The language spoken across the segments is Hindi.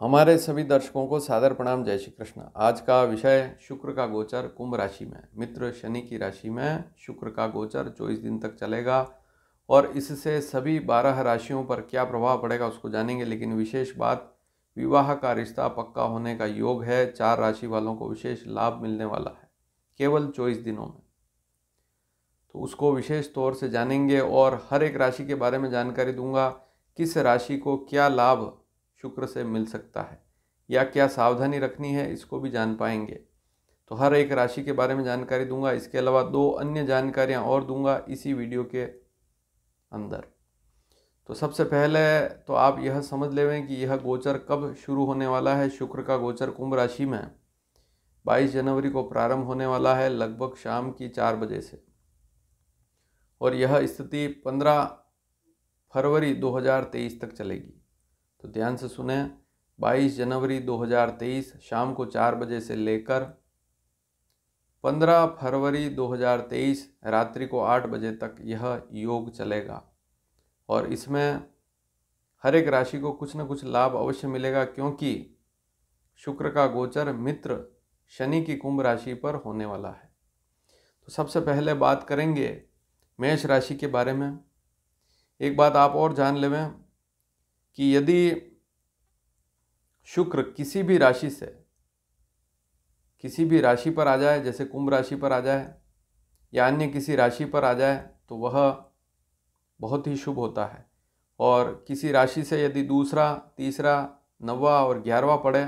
हमारे सभी दर्शकों को सादर प्रणाम जय श्री कृष्ण आज का विषय शुक्र का गोचर कुंभ राशि में मित्र शनि की राशि में शुक्र का गोचर चौबीस दिन तक चलेगा और इससे सभी बारह राशियों पर क्या प्रभाव पड़ेगा उसको जानेंगे लेकिन विशेष बात विवाह का रिश्ता पक्का होने का योग है चार राशि वालों को विशेष लाभ मिलने वाला है केवल चौबीस दिनों में तो उसको विशेष तौर से जानेंगे और हर एक राशि के बारे में जानकारी दूंगा किस राशि को क्या लाभ शुक्र से मिल सकता है या क्या सावधानी रखनी है इसको भी जान पाएंगे तो हर एक राशि के बारे में जानकारी दूंगा इसके अलावा दो अन्य जानकारियाँ और दूंगा इसी वीडियो के अंदर तो सबसे पहले तो आप यह समझ लेवें कि यह गोचर कब शुरू होने वाला है शुक्र का गोचर कुंभ राशि में 22 जनवरी को प्रारंभ होने वाला है लगभग शाम की चार बजे से और यह स्थिति 15 फरवरी 2023 तक चलेगी तो ध्यान से सुने 22 जनवरी 2023 शाम को चार बजे से लेकर 15 फरवरी 2023 रात्रि को आठ बजे तक यह योग चलेगा और इसमें हर एक राशि को कुछ न कुछ लाभ अवश्य मिलेगा क्योंकि शुक्र का गोचर मित्र शनि की कुंभ राशि पर होने वाला है तो सबसे पहले बात करेंगे मेष राशि के बारे में एक बात आप और जान लेवें कि यदि शुक्र किसी भी राशि से किसी भी राशि पर आ जाए जैसे कुंभ राशि पर आ जाए या अन्य किसी राशि पर आ जाए तो वह बहुत ही शुभ होता है और किसी राशि से यदि दूसरा तीसरा नवा और ग्यारहवा पड़े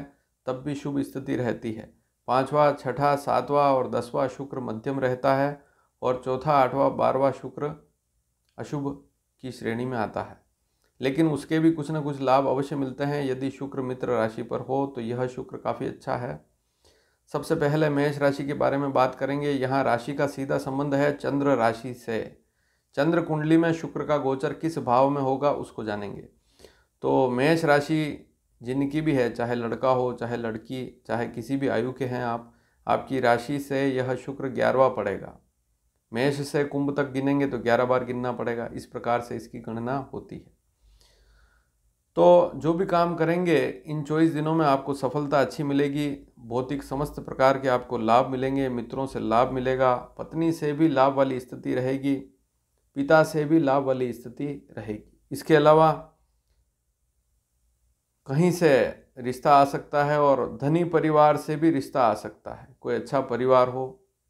तब भी शुभ स्थिति रहती है पाँचवा छठा सातवां और दसवां शुक्र मध्यम रहता है और चौथा आठवां बारहवा शुक्र अशुभ की श्रेणी में आता है लेकिन उसके भी कुछ ना कुछ लाभ अवश्य मिलते हैं यदि शुक्र मित्र राशि पर हो तो यह शुक्र काफ़ी अच्छा है सबसे पहले मेष राशि के बारे में बात करेंगे यहाँ राशि का सीधा संबंध है चंद्र राशि से चंद्र कुंडली में शुक्र का गोचर किस भाव में होगा उसको जानेंगे तो मेष राशि जिनकी भी है चाहे लड़का हो चाहे लड़की चाहे किसी भी आयु के हैं आप आपकी राशि से यह शुक्र ग्यारहवा पड़ेगा मेष से कुंभ तक गिनेंगे तो ग्यारह बार गिनना पड़ेगा इस प्रकार से इसकी गणना होती है तो जो भी काम करेंगे इन चौबीस दिनों में आपको सफलता अच्छी मिलेगी भौतिक समस्त प्रकार के आपको लाभ मिलेंगे मित्रों से लाभ मिलेगा पत्नी से भी लाभ वाली स्थिति रहेगी पिता से भी लाभ वाली स्थिति रहेगी इसके अलावा कहीं से रिश्ता आ सकता है और धनी परिवार से भी रिश्ता आ सकता है कोई अच्छा परिवार हो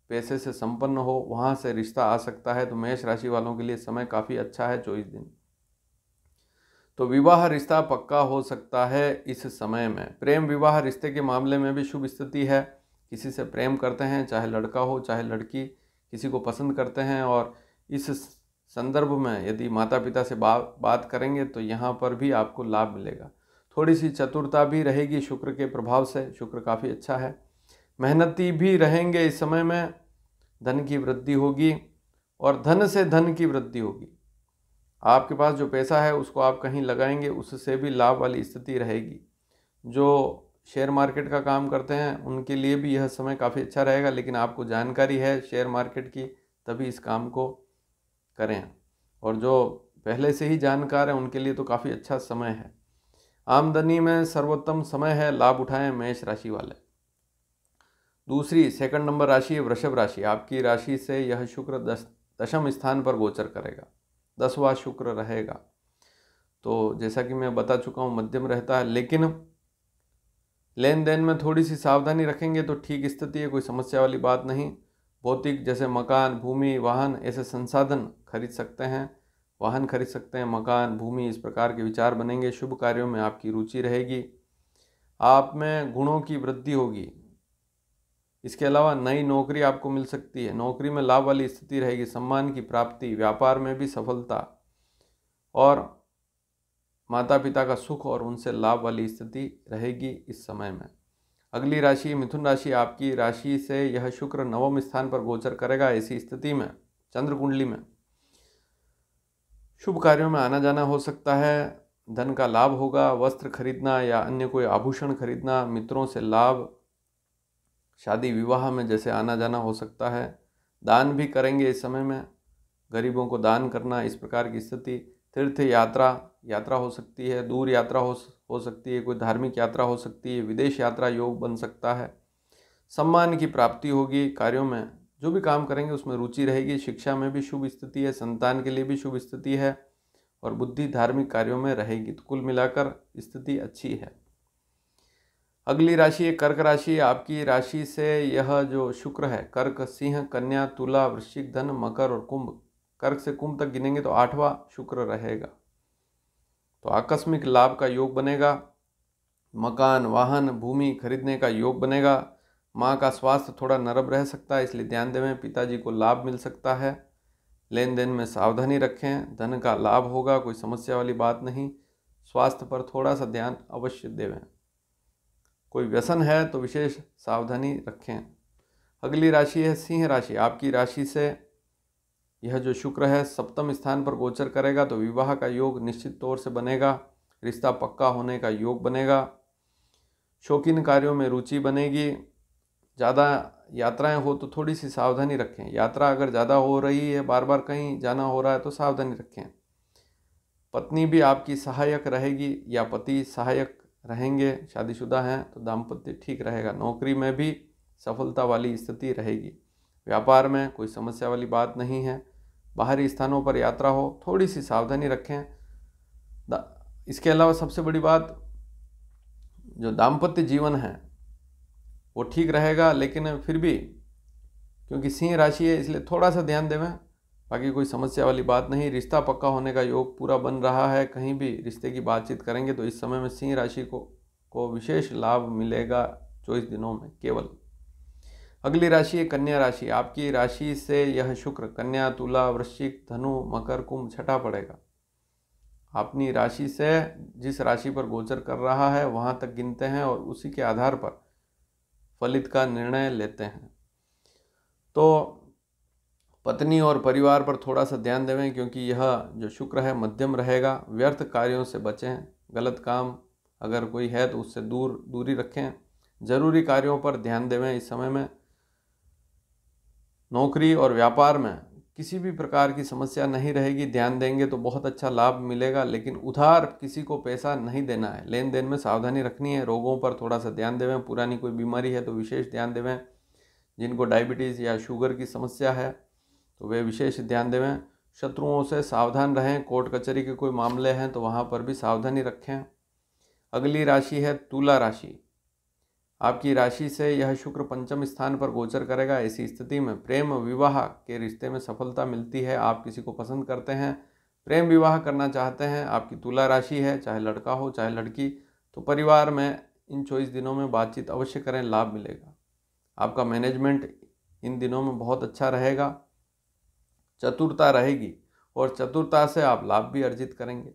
पैसे से संपन्न हो वहाँ से रिश्ता आ सकता है तो मेष राशि वालों के लिए समय काफ़ी अच्छा है चौबीस दिन तो विवाह रिश्ता पक्का हो सकता है इस समय में प्रेम विवाह रिश्ते के मामले में भी शुभ स्थिति है किसी से प्रेम करते हैं चाहे लड़का हो चाहे लड़की किसी को पसंद करते हैं और इस संदर्भ में यदि माता पिता से बा, बात करेंगे तो यहाँ पर भी आपको लाभ मिलेगा थोड़ी सी चतुरता भी रहेगी शुक्र के प्रभाव से शुक्र काफ़ी अच्छा है मेहनती भी रहेंगे इस समय में धन की वृद्धि होगी और धन से धन की वृद्धि होगी आपके पास जो पैसा है उसको आप कहीं लगाएंगे उससे भी लाभ वाली स्थिति रहेगी जो शेयर मार्केट का काम करते हैं उनके लिए भी यह समय काफ़ी अच्छा रहेगा लेकिन आपको जानकारी है शेयर मार्केट की तभी इस काम को करें और जो पहले से ही जानकार हैं उनके लिए तो काफ़ी अच्छा समय है आमदनी में सर्वोत्तम समय है लाभ उठाएं मेष राशि वाले दूसरी सेकंड नंबर राशि है वृषभ राशि आपकी राशि से यह शुक्र दस दशम स्थान पर गोचर करेगा दसवा शुक्र रहेगा तो जैसा कि मैं बता चुका हूँ मध्यम रहता है लेकिन लेन देन में थोड़ी सी सावधानी रखेंगे तो ठीक स्थिति है कोई समस्या वाली बात नहीं भौतिक जैसे मकान भूमि वाहन ऐसे संसाधन खरीद सकते हैं वाहन खरीद सकते हैं मकान भूमि इस प्रकार के विचार बनेंगे शुभ कार्यों में आपकी रुचि रहेगी आप में गुणों की वृद्धि होगी इसके अलावा नई नौकरी आपको मिल सकती है नौकरी में लाभ वाली स्थिति रहेगी सम्मान की प्राप्ति व्यापार में भी सफलता और माता पिता का सुख और उनसे लाभ वाली स्थिति रहेगी इस समय में अगली राशि मिथुन राशि आपकी राशि से यह शुक्र नवम स्थान पर गोचर करेगा ऐसी स्थिति में चंद्र कुंडली में शुभ कार्यों में आना जाना हो सकता है धन का लाभ होगा वस्त्र खरीदना या अन्य कोई आभूषण खरीदना मित्रों से लाभ शादी विवाह में जैसे आना जाना हो सकता है दान भी करेंगे इस समय में गरीबों को दान करना इस प्रकार की स्थिति तीर्थ यात्रा यात्रा हो सकती है दूर यात्रा हो हो सकती है कोई धार्मिक यात्रा हो सकती है विदेश यात्रा योग बन सकता है सम्मान की प्राप्ति होगी कार्यों में जो भी काम करेंगे उसमें रुचि रहेगी शिक्षा में भी शुभ स्थिति है संतान के लिए भी शुभ स्थिति है और बुद्धि धार्मिक कार्यों में रहेगी तो कुल मिलाकर स्थिति अच्छी है अगली राशि है कर्क राशि आपकी राशि से यह जो शुक्र है कर्क सिंह कन्या तुला वृश्चिक धन मकर और कुंभ कर्क से कुंभ तक गिनेंगे तो आठवां शुक्र रहेगा तो आकस्मिक लाभ का योग बनेगा मकान वाहन भूमि खरीदने का योग बनेगा माँ का स्वास्थ्य थोड़ा नरम रह सकता है इसलिए ध्यान देवें पिताजी को लाभ मिल सकता है लेन देन में सावधानी रखें धन का लाभ होगा कोई समस्या वाली बात नहीं स्वास्थ्य पर थोड़ा सा ध्यान अवश्य देवें कोई व्यसन है तो विशेष सावधानी रखें अगली राशि है सिंह राशि आपकी राशि से यह जो शुक्र है सप्तम स्थान पर गोचर करेगा तो विवाह का योग निश्चित तौर से बनेगा रिश्ता पक्का होने का योग बनेगा शौकीन कार्यों में रुचि बनेगी ज़्यादा यात्राएं हो तो थोड़ी सी सावधानी रखें यात्रा अगर ज़्यादा हो रही है बार बार कहीं जाना हो रहा है तो सावधानी रखें पत्नी भी आपकी सहायक रहेगी या पति सहायक रहेंगे शादीशुदा हैं तो दाम्पत्य ठीक रहेगा नौकरी में भी सफलता वाली स्थिति रहेगी व्यापार में कोई समस्या वाली बात नहीं है बाहरी स्थानों पर यात्रा हो थोड़ी सी सावधानी रखें इसके अलावा सबसे बड़ी बात जो दाम्पत्य जीवन है वो ठीक रहेगा लेकिन फिर भी क्योंकि सिंह राशि है इसलिए थोड़ा सा ध्यान देवें बाकी कोई समस्या वाली बात नहीं रिश्ता पक्का होने का योग पूरा बन रहा है कहीं भी रिश्ते की बातचीत करेंगे तो इस समय में सिंह राशि को को विशेष लाभ मिलेगा चौबीस दिनों में केवल अगली राशि है कन्या राशि आपकी राशि से यह शुक्र कन्या तुला वृश्चिक धनु मकर कुंभ छठा पड़ेगा अपनी राशि से जिस राशि पर गोचर कर रहा है वहाँ तक गिनते हैं और उसी के आधार पर फलित का निर्णय लेते हैं तो पत्नी और परिवार पर थोड़ा सा ध्यान देवें क्योंकि यह जो शुक्र है मध्यम रहेगा व्यर्थ कार्यों से बचें गलत काम अगर कोई है तो उससे दूर दूरी रखें ज़रूरी कार्यों पर ध्यान देवें इस समय में नौकरी और व्यापार में किसी भी प्रकार की समस्या नहीं रहेगी ध्यान देंगे तो बहुत अच्छा लाभ मिलेगा लेकिन उधार किसी को पैसा नहीं देना है लेन देन में सावधानी रखनी है रोगों पर थोड़ा सा ध्यान देवें पुरानी कोई बीमारी है तो विशेष ध्यान देवें जिनको डायबिटीज़ या शुगर की समस्या है तो वे विशेष ध्यान देवें शत्रुओं से सावधान रहें कोर्ट कचहरी के कोई मामले हैं तो वहाँ पर भी सावधानी रखें अगली राशि है तुला राशि आपकी राशि से यह शुक्र पंचम स्थान पर गोचर करेगा ऐसी स्थिति में प्रेम विवाह के रिश्ते में सफलता मिलती है आप किसी को पसंद करते हैं प्रेम विवाह करना चाहते हैं आपकी तुला राशि है चाहे लड़का हो चाहे लड़की तो परिवार में इन चौबीस दिनों में बातचीत अवश्य करें लाभ मिलेगा आपका मैनेजमेंट इन दिनों में बहुत अच्छा रहेगा चतुरता रहेगी और चतुरता से आप लाभ भी अर्जित करेंगे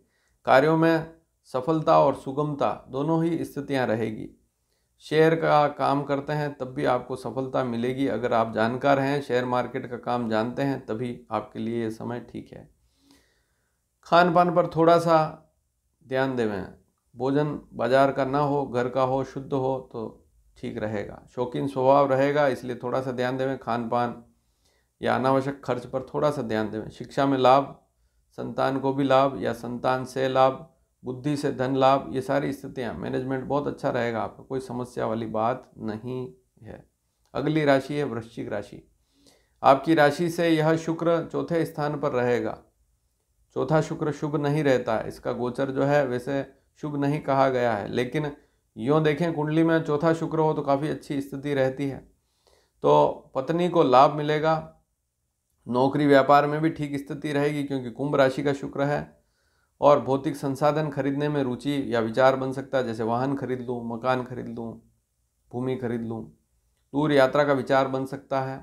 कार्यों में सफलता और सुगमता दोनों ही स्थितियां रहेगी शेयर का काम करते हैं तब भी आपको सफलता मिलेगी अगर आप जानकार हैं शेयर मार्केट का काम जानते हैं तभी आपके लिए ये समय ठीक है खान पान पर थोड़ा सा ध्यान देवें भोजन बाजार का ना हो घर का हो शुद्ध हो तो ठीक रहेगा शौकीन स्वभाव रहेगा इसलिए थोड़ा सा ध्यान देवें खान पान या अनावश्यक खर्च पर थोड़ा सा ध्यान दें शिक्षा में लाभ संतान को भी लाभ या संतान से लाभ बुद्धि से धन लाभ ये सारी स्थितियाँ मैनेजमेंट बहुत अच्छा रहेगा आपका कोई समस्या वाली बात नहीं है अगली राशि है वृश्चिक राशि आपकी राशि से यह शुक्र चौथे स्थान पर रहेगा चौथा शुक्र शुभ नहीं रहता है इसका गोचर जो है वैसे शुभ नहीं कहा गया है लेकिन यूँ देखें कुंडली में चौथा शुक्र हो तो काफ़ी अच्छी स्थिति रहती है तो पत्नी को लाभ मिलेगा नौकरी व्यापार में भी ठीक स्थिति रहेगी क्योंकि कुंभ राशि का शुक्र है और भौतिक संसाधन खरीदने में रुचि या विचार बन सकता है जैसे वाहन खरीद लूँ मकान खरीद लूँ भूमि खरीद लूँ दूर यात्रा का विचार बन सकता है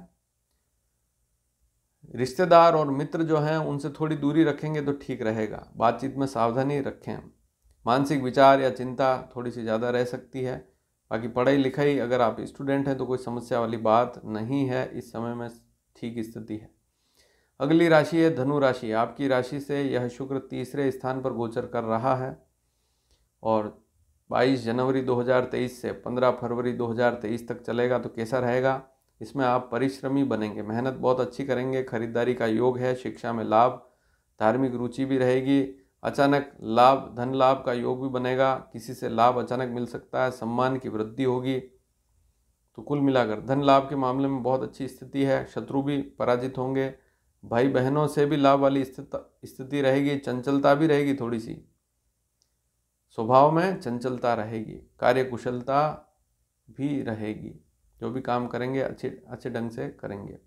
रिश्तेदार और मित्र जो हैं उनसे थोड़ी दूरी रखेंगे तो ठीक रहेगा बातचीत में सावधानी रखें मानसिक विचार या चिंता थोड़ी सी ज़्यादा रह सकती है बाकी पढ़ाई लिखाई अगर आप स्टूडेंट हैं तो कोई समस्या वाली बात नहीं है इस समय में ठीक स्थिति है अगली राशि है धनु राशि आपकी राशि से यह शुक्र तीसरे स्थान पर गोचर कर रहा है और 22 जनवरी 2023 से 15 फरवरी 2023 तक चलेगा तो कैसा रहेगा इसमें आप परिश्रमी बनेंगे मेहनत बहुत अच्छी करेंगे खरीदारी का योग है शिक्षा में लाभ धार्मिक रुचि भी रहेगी अचानक लाभ धन लाभ का योग भी बनेगा किसी से लाभ अचानक मिल सकता है सम्मान की वृद्धि होगी तो कुल मिलाकर धन लाभ के मामले में बहुत अच्छी स्थिति है शत्रु भी पराजित होंगे भाई बहनों से भी लाभ वाली स्थिति रहेगी चंचलता भी रहेगी थोड़ी सी स्वभाव में चंचलता रहेगी कार्य कुशलता भी रहेगी जो भी काम करेंगे अच्छे अच्छे ढंग से करेंगे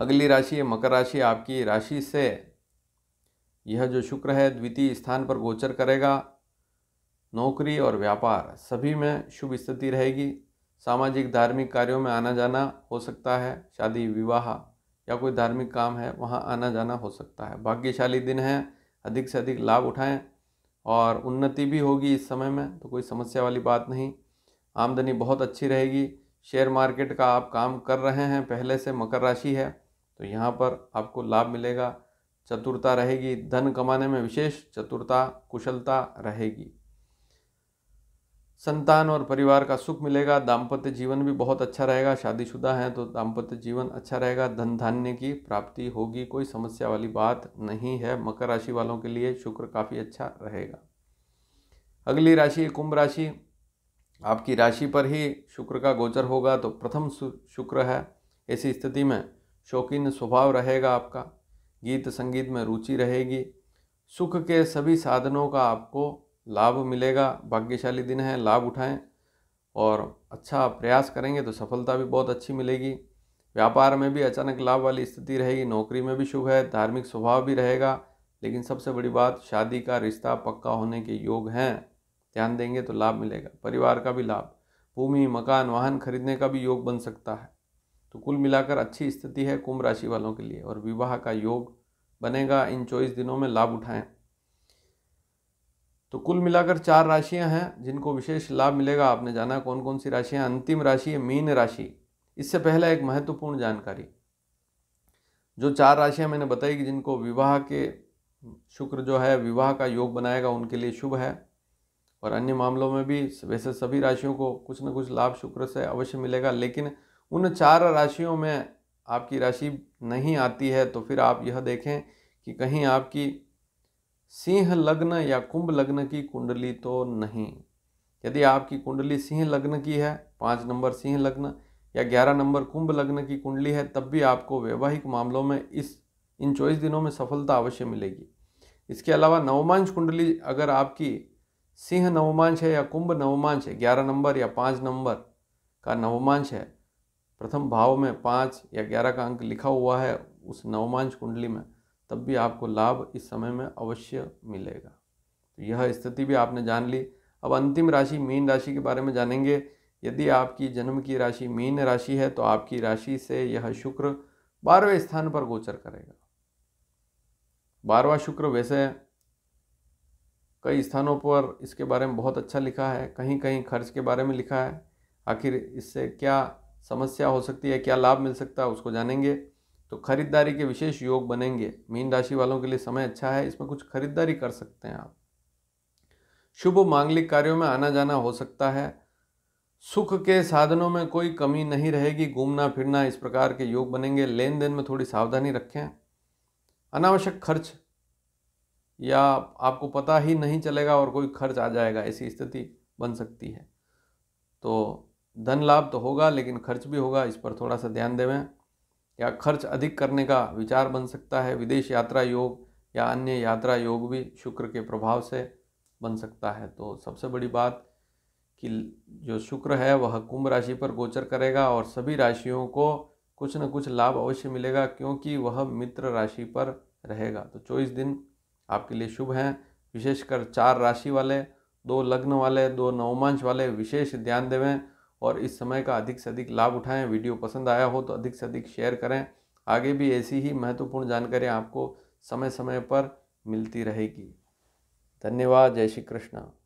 अगली राशि है मकर राशि आपकी राशि से यह जो शुक्र है द्वितीय स्थान पर गोचर करेगा नौकरी और व्यापार सभी में शुभ स्थिति रहेगी सामाजिक धार्मिक कार्यों में आना जाना हो सकता है शादी विवाह या कोई धार्मिक काम है वहाँ आना जाना हो सकता है भाग्यशाली दिन है अधिक से अधिक लाभ उठाएं और उन्नति भी होगी इस समय में तो कोई समस्या वाली बात नहीं आमदनी बहुत अच्छी रहेगी शेयर मार्केट का आप काम कर रहे हैं पहले से मकर राशि है तो यहाँ पर आपको लाभ मिलेगा चतुरता रहेगी धन कमाने में विशेष चतुरता कुशलता रहेगी संतान और परिवार का सुख मिलेगा दाम्पत्य जीवन भी बहुत अच्छा रहेगा शादीशुदा हैं तो दाम्पत्य जीवन अच्छा रहेगा धन धान्य की प्राप्ति होगी कोई समस्या वाली बात नहीं है मकर राशि वालों के लिए शुक्र काफ़ी अच्छा रहेगा अगली राशि कुंभ राशि आपकी राशि पर ही शुक्र का गोचर होगा तो प्रथम शुक्र है ऐसी स्थिति में शौकीन स्वभाव रहेगा आपका गीत संगीत में रुचि रहेगी सुख के सभी साधनों का आपको लाभ मिलेगा भाग्यशाली दिन है लाभ उठाएं और अच्छा प्रयास करेंगे तो सफलता भी बहुत अच्छी मिलेगी व्यापार में भी अचानक लाभ वाली स्थिति रहेगी नौकरी में भी शुभ है धार्मिक स्वभाव भी रहेगा लेकिन सबसे बड़ी बात शादी का रिश्ता पक्का होने के योग हैं ध्यान देंगे तो लाभ मिलेगा परिवार का भी लाभ भूमि मकान वाहन खरीदने का भी योग बन सकता है तो कुल मिलाकर अच्छी स्थिति है कुंभ राशि वालों के लिए और विवाह का योग बनेगा इन चौबीस दिनों में लाभ उठाएं तो कुल मिलाकर चार राशियां हैं जिनको विशेष लाभ मिलेगा आपने जाना कौन कौन सी राशियां अंतिम राशि है मीन राशि इससे पहले एक महत्वपूर्ण जानकारी जो चार राशियां मैंने बताई कि जिनको विवाह के शुक्र जो है विवाह का योग बनाएगा उनके लिए शुभ है और अन्य मामलों में भी वैसे सभी राशियों को कुछ ना कुछ लाभ शुक्र से अवश्य मिलेगा लेकिन उन चार राशियों में आपकी राशि नहीं आती है तो फिर आप यह देखें कि कहीं आपकी सिंह लग्न या कुंभ लग्न की कुंडली तो नहीं यदि आपकी कुंडली सिंह लग्न की है पाँच नंबर सिंह लग्न या ग्यारह नंबर कुंभ लग्न की कुंडली है तब भी आपको वैवाहिक मामलों में इस इन चौबीस दिनों में सफलता अवश्य मिलेगी इसके अलावा नवमांश कुंडली अगर आपकी सिंह नवमांश है या कुंभ नवमांश है ग्यारह नंबर या पाँच नंबर का नवमांश है प्रथम भाव में पाँच या ग्यारह का अंक लिखा हुआ है उस नवमांश कुंडली में तब भी आपको लाभ इस समय में अवश्य मिलेगा तो यह स्थिति भी आपने जान ली अब अंतिम राशि मीन राशि के बारे में जानेंगे यदि आपकी जन्म की राशि मीन राशि है तो आपकी राशि से यह शुक्र बारहवें स्थान पर गोचर करेगा बारहवा शुक्र वैसे कई स्थानों पर इसके बारे में बहुत अच्छा लिखा है कहीं कहीं खर्च के बारे में लिखा है आखिर इससे क्या समस्या हो सकती है क्या लाभ मिल सकता है उसको जानेंगे तो खरीदारी के विशेष योग बनेंगे मीन राशि वालों के लिए समय अच्छा है इसमें कुछ खरीदारी कर सकते हैं आप शुभ मांगलिक कार्यों में आना जाना हो सकता है सुख के साधनों में कोई कमी नहीं रहेगी घूमना फिरना इस प्रकार के योग बनेंगे लेन देन में थोड़ी सावधानी रखें अनावश्यक खर्च या आपको पता ही नहीं चलेगा और कोई खर्च आ जाएगा ऐसी स्थिति बन सकती है तो धन लाभ तो होगा लेकिन खर्च भी होगा इस पर थोड़ा सा ध्यान देवें या खर्च अधिक करने का विचार बन सकता है विदेश यात्रा योग या अन्य यात्रा योग भी शुक्र के प्रभाव से बन सकता है तो सबसे बड़ी बात कि जो शुक्र है वह कुंभ राशि पर गोचर करेगा और सभी राशियों को कुछ न कुछ लाभ अवश्य मिलेगा क्योंकि वह मित्र राशि पर रहेगा तो चौबीस दिन आपके लिए शुभ हैं विशेषकर चार राशि वाले दो लग्न वाले दो नवमांश वाले विशेष ध्यान देवें और इस समय का अधिक से अधिक लाभ उठाएं वीडियो पसंद आया हो तो अधिक से अधिक शेयर करें आगे भी ऐसी ही महत्वपूर्ण जानकारियाँ आपको समय समय पर मिलती रहेगी धन्यवाद जय श्री कृष्णा